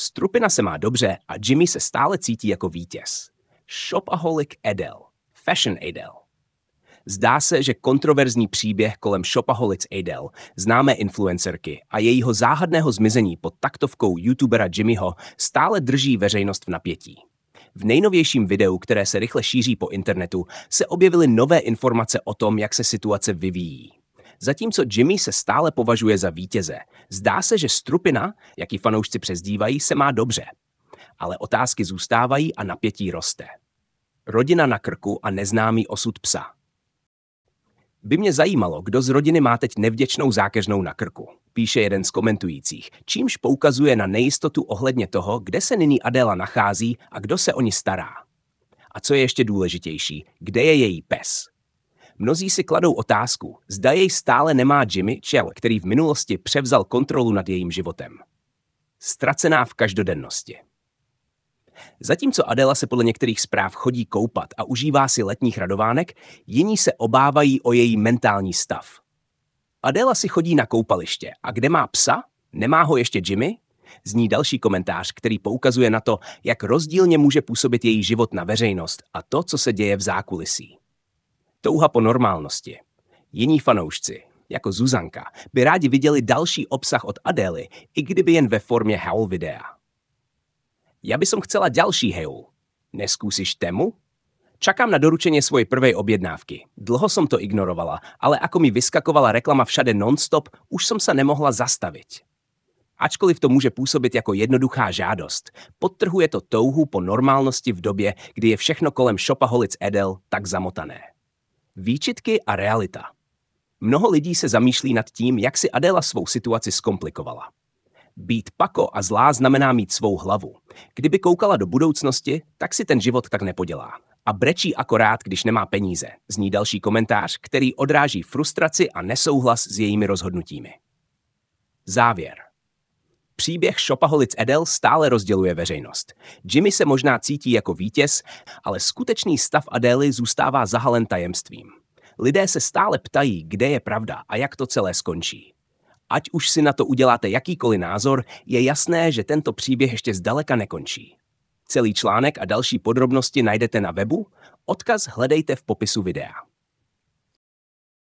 Strupina se má dobře a Jimmy se stále cítí jako vítěz. Shopaholic Adele. Fashion Adele. Zdá se, že kontroverzní příběh kolem Shopaholic Adele, známé influencerky a jejího záhadného zmizení pod taktovkou youtubera Jimmyho stále drží veřejnost v napětí. V nejnovějším videu, které se rychle šíří po internetu, se objevily nové informace o tom, jak se situace vyvíjí. Zatímco Jimmy se stále považuje za vítěze, zdá se, že Strupina, jaký fanoušci přezdívají, se má dobře. Ale otázky zůstávají a napětí roste. Rodina na krku a neznámý osud psa. By mě zajímalo, kdo z rodiny má teď nevděčnou zákeřnou na krku, píše jeden z komentujících, čímž poukazuje na nejistotu ohledně toho, kde se nyní Adela nachází a kdo se o ní stará. A co je ještě důležitější, kde je její pes, Mnozí si kladou otázku, zda jej stále nemá Jimmy Chell, který v minulosti převzal kontrolu nad jejím životem. Ztracená v každodennosti. Zatímco Adela se podle některých zpráv chodí koupat a užívá si letních radovánek, jiní se obávají o její mentální stav. Adela si chodí na koupaliště a kde má psa, nemá ho ještě Jimmy, zní další komentář, který poukazuje na to, jak rozdílně může působit její život na veřejnost a to, co se děje v zákulisí. Touha po normálnosti. Jiní fanoušci, jako Zuzanka, by rádi viděli další obsah od Adély, i kdyby jen ve formě Howl videa. Já by som chcela další Howl. Neskúsiš temu? Čakám na doručenie svojej prvej objednávky. Dlho som to ignorovala, ale ako mi vyskakovala reklama všade nonstop, už som sa nemohla zastavit. Ačkoliv to může působit jako jednoduchá žádost, podtrhuje to touhu po normálnosti v době, kdy je všechno kolem šopaholic Edel tak zamotané. Výčitky a realita. Mnoho lidí se zamýšlí nad tím, jak si Adela svou situaci zkomplikovala. Být pako a zlá znamená mít svou hlavu. Kdyby koukala do budoucnosti, tak si ten život tak nepodělá. A brečí akorát, když nemá peníze, zní další komentář, který odráží frustraci a nesouhlas s jejími rozhodnutími. Závěr. Příběh Shopaholic Edel stále rozděluje veřejnost. Jimmy se možná cítí jako vítěz, ale skutečný stav Adély zůstává zahalen tajemstvím. Lidé se stále ptají, kde je pravda a jak to celé skončí. Ať už si na to uděláte jakýkoliv názor, je jasné, že tento příběh ještě zdaleka nekončí. Celý článek a další podrobnosti najdete na webu, odkaz hledejte v popisu videa.